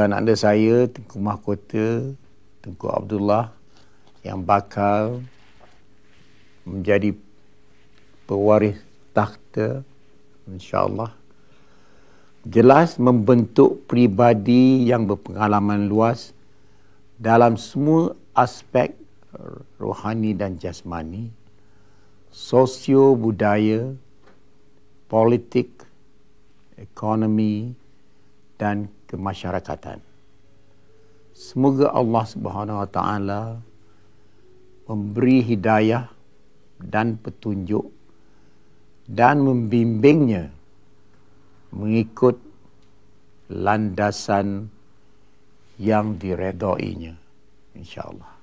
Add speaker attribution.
Speaker 1: Tuan anda saya, Tengku Mahkota, Tengku Abdullah yang bakal menjadi pewaris takhta Allah, jelas membentuk pribadi yang berpengalaman luas dalam semua aspek rohani dan jasmani sosio budaya politik ekonomi dan kemasyarakatan. Semoga Allah Subhanahu Wa Taala memberi hidayah dan petunjuk dan membimbingnya mengikut landasan yang diredoinya. InsyaAllah.